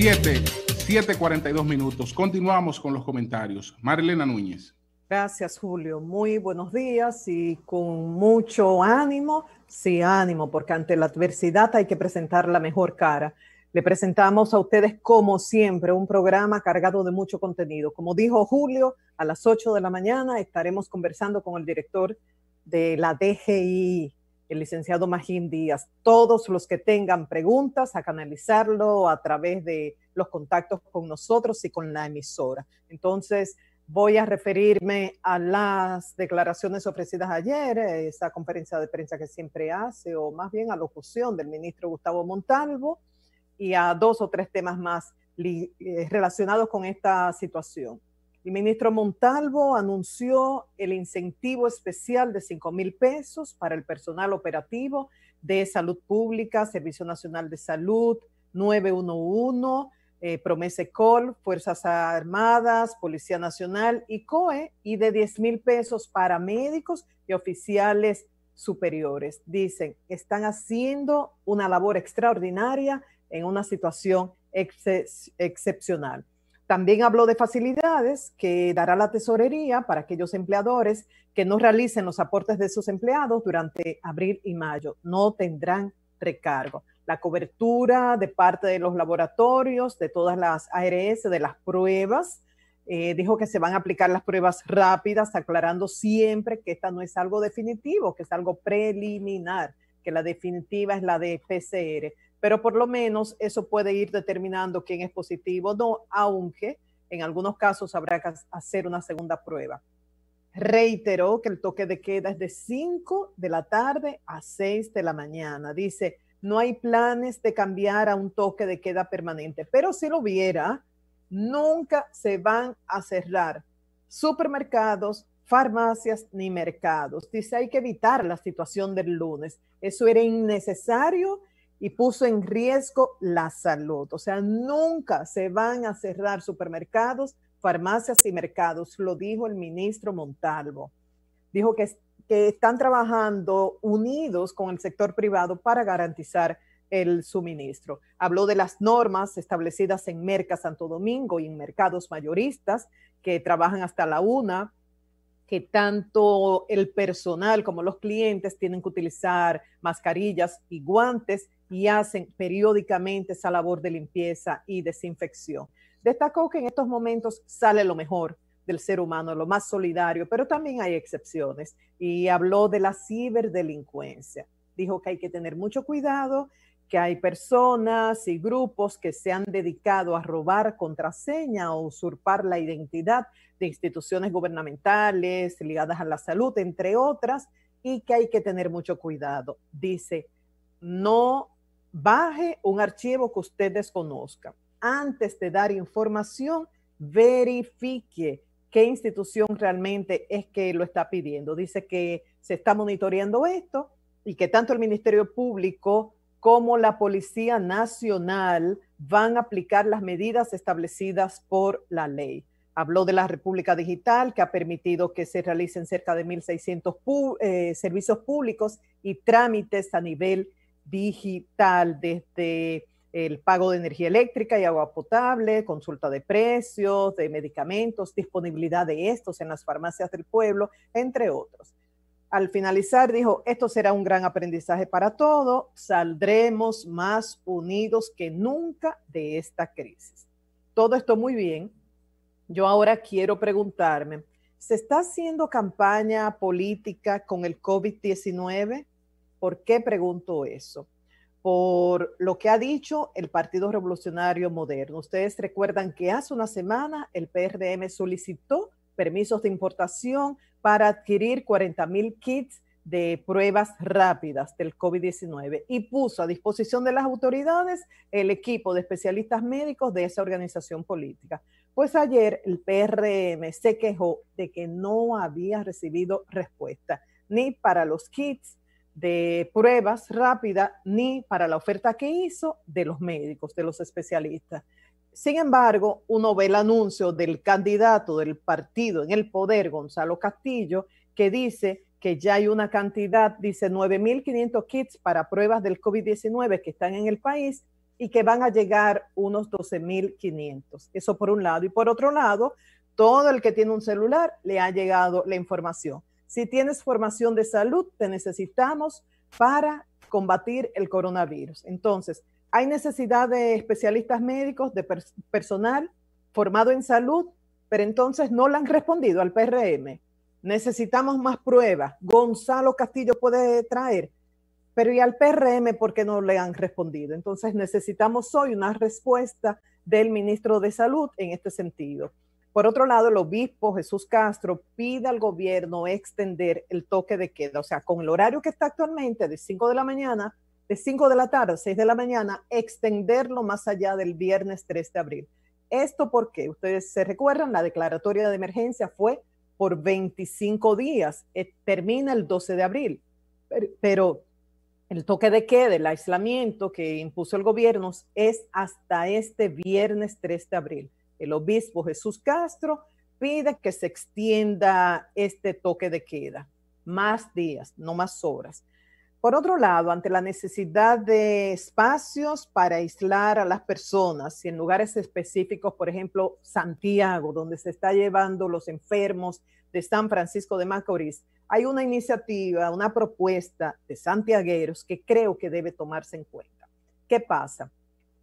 7, dos minutos. Continuamos con los comentarios. Marilena Núñez. Gracias, Julio. Muy buenos días y con mucho ánimo. Sí, ánimo, porque ante la adversidad hay que presentar la mejor cara. Le presentamos a ustedes, como siempre, un programa cargado de mucho contenido. Como dijo Julio, a las 8 de la mañana estaremos conversando con el director de la DGI, el licenciado Magín Díaz. Todos los que tengan preguntas a canalizarlo a través de los contactos con nosotros y con la emisora. Entonces, voy a referirme a las declaraciones ofrecidas ayer, esa conferencia de prensa que siempre hace, o más bien a la locución del ministro Gustavo Montalvo, y a dos o tres temas más eh, relacionados con esta situación. El ministro Montalvo anunció el incentivo especial de 5 mil pesos para el personal operativo de salud pública, Servicio Nacional de Salud, 911, eh, PROMESE-COL, Fuerzas Armadas, Policía Nacional y COE, y de 10 mil pesos para médicos y oficiales superiores. Dicen, están haciendo una labor extraordinaria en una situación excepcional. También habló de facilidades que dará la tesorería para aquellos empleadores que no realicen los aportes de sus empleados durante abril y mayo. No tendrán recargo. La cobertura de parte de los laboratorios, de todas las ARS, de las pruebas. Eh, dijo que se van a aplicar las pruebas rápidas, aclarando siempre que esta no es algo definitivo, que es algo preliminar, que la definitiva es la de PCR pero por lo menos eso puede ir determinando quién es positivo o no, aunque en algunos casos habrá que hacer una segunda prueba. Reiteró que el toque de queda es de 5 de la tarde a 6 de la mañana. Dice, no hay planes de cambiar a un toque de queda permanente, pero si lo hubiera, nunca se van a cerrar supermercados, farmacias ni mercados. Dice, hay que evitar la situación del lunes. Eso era innecesario y puso en riesgo la salud. O sea, nunca se van a cerrar supermercados, farmacias y mercados, lo dijo el ministro Montalvo. Dijo que, que están trabajando unidos con el sector privado para garantizar el suministro. Habló de las normas establecidas en Merca Santo Domingo y en mercados mayoristas que trabajan hasta la una, que tanto el personal como los clientes tienen que utilizar mascarillas y guantes y hacen periódicamente esa labor de limpieza y desinfección. Destacó que en estos momentos sale lo mejor del ser humano, lo más solidario, pero también hay excepciones y habló de la ciberdelincuencia. Dijo que hay que tener mucho cuidado, que hay personas y grupos que se han dedicado a robar contraseña o usurpar la identidad de instituciones gubernamentales ligadas a la salud, entre otras, y que hay que tener mucho cuidado. Dice, no baje un archivo que usted desconozca. Antes de dar información, verifique qué institución realmente es que lo está pidiendo. Dice que se está monitoreando esto y que tanto el Ministerio Público como la Policía Nacional van a aplicar las medidas establecidas por la ley. Habló de la República Digital, que ha permitido que se realicen cerca de 1.600 eh, servicios públicos y trámites a nivel digital, desde el pago de energía eléctrica y agua potable, consulta de precios, de medicamentos, disponibilidad de estos en las farmacias del pueblo, entre otros. Al finalizar dijo, esto será un gran aprendizaje para todos, saldremos más unidos que nunca de esta crisis. Todo esto muy bien. Yo ahora quiero preguntarme, ¿se está haciendo campaña política con el COVID-19? ¿Por qué pregunto eso? Por lo que ha dicho el Partido Revolucionario Moderno. Ustedes recuerdan que hace una semana el PRM solicitó permisos de importación para adquirir 40.000 mil kits de pruebas rápidas del COVID-19 y puso a disposición de las autoridades el equipo de especialistas médicos de esa organización política. Pues ayer el PRM se quejó de que no había recibido respuesta ni para los kits, de pruebas rápidas ni para la oferta que hizo de los médicos, de los especialistas. Sin embargo, uno ve el anuncio del candidato del partido en el poder, Gonzalo Castillo, que dice que ya hay una cantidad, dice 9.500 kits para pruebas del COVID-19 que están en el país y que van a llegar unos 12.500. Eso por un lado. Y por otro lado, todo el que tiene un celular le ha llegado la información. Si tienes formación de salud, te necesitamos para combatir el coronavirus. Entonces, hay necesidad de especialistas médicos, de personal formado en salud, pero entonces no le han respondido al PRM. Necesitamos más pruebas. Gonzalo Castillo puede traer, pero ¿y al PRM por qué no le han respondido? Entonces necesitamos hoy una respuesta del ministro de Salud en este sentido. Por otro lado, el obispo Jesús Castro pide al gobierno extender el toque de queda, o sea, con el horario que está actualmente de 5 de la mañana, de 5 de la tarde 6 de la mañana, extenderlo más allá del viernes 3 de abril. Esto porque, ustedes se recuerdan, la declaratoria de emergencia fue por 25 días, eh, termina el 12 de abril, pero el toque de queda, el aislamiento que impuso el gobierno es hasta este viernes 3 de abril el obispo Jesús Castro pide que se extienda este toque de queda, más días, no más horas. Por otro lado, ante la necesidad de espacios para aislar a las personas, y en lugares específicos, por ejemplo, Santiago, donde se está llevando los enfermos de San Francisco de Macorís, hay una iniciativa, una propuesta de santiagueros que creo que debe tomarse en cuenta. ¿Qué pasa?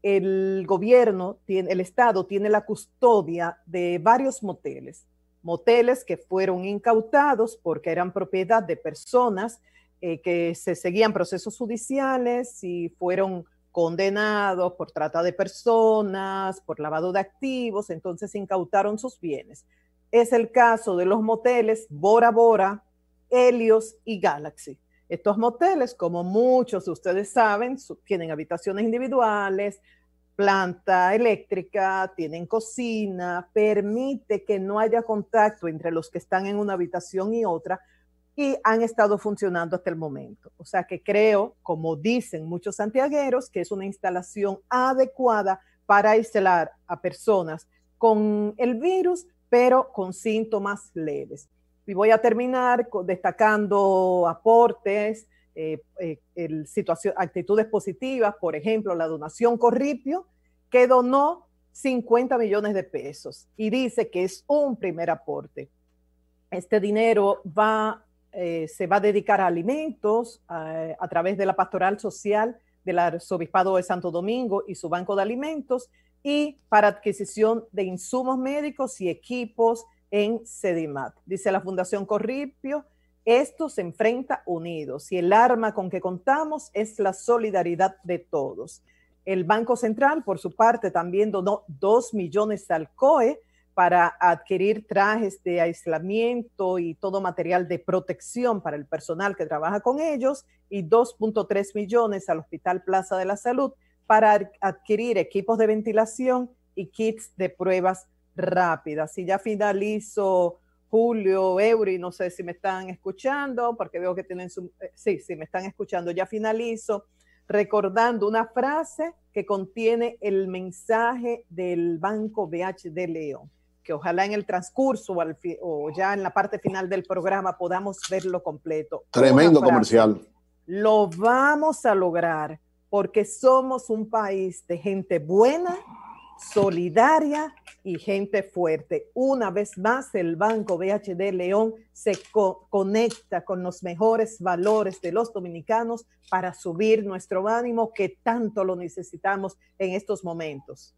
el gobierno, tiene, el Estado tiene la custodia de varios moteles, moteles que fueron incautados porque eran propiedad de personas eh, que se seguían procesos judiciales y fueron condenados por trata de personas, por lavado de activos, entonces incautaron sus bienes. Es el caso de los moteles Bora Bora, Helios y Galaxy. Estos moteles, como muchos de ustedes saben, tienen habitaciones individuales, planta eléctrica, tienen cocina, permite que no haya contacto entre los que están en una habitación y otra y han estado funcionando hasta el momento. O sea que creo, como dicen muchos santiagueros, que es una instalación adecuada para aislar a personas con el virus, pero con síntomas leves. Y voy a terminar destacando aportes, eh, eh, actitudes positivas, por ejemplo, la donación Corripio, que donó 50 millones de pesos y dice que es un primer aporte. Este dinero va, eh, se va a dedicar a alimentos a través de la pastoral social del Arzobispado de Santo Domingo y su banco de alimentos y para adquisición de insumos médicos y equipos en Sedimat. Dice la Fundación Corripio, esto se enfrenta unidos y el arma con que contamos es la solidaridad de todos. El Banco Central, por su parte, también donó 2 millones al COE para adquirir trajes de aislamiento y todo material de protección para el personal que trabaja con ellos y 2.3 millones al Hospital Plaza de la Salud para adquirir equipos de ventilación y kits de pruebas rápida. si ya finalizo. Julio, Eury, no sé si me están escuchando, porque veo que tienen su... Eh, sí, sí, me están escuchando. Ya finalizo recordando una frase que contiene el mensaje del Banco BH de León, que ojalá en el transcurso o, ya en la parte final del programa podamos verlo completo. Tremendo comercial. Lo vamos a lograr porque somos un país de gente buena, solidaria y gente fuerte. Una vez más, el Banco BHD León se conecta con los mejores valores de los dominicanos para subir nuestro ánimo que tanto lo necesitamos en estos momentos.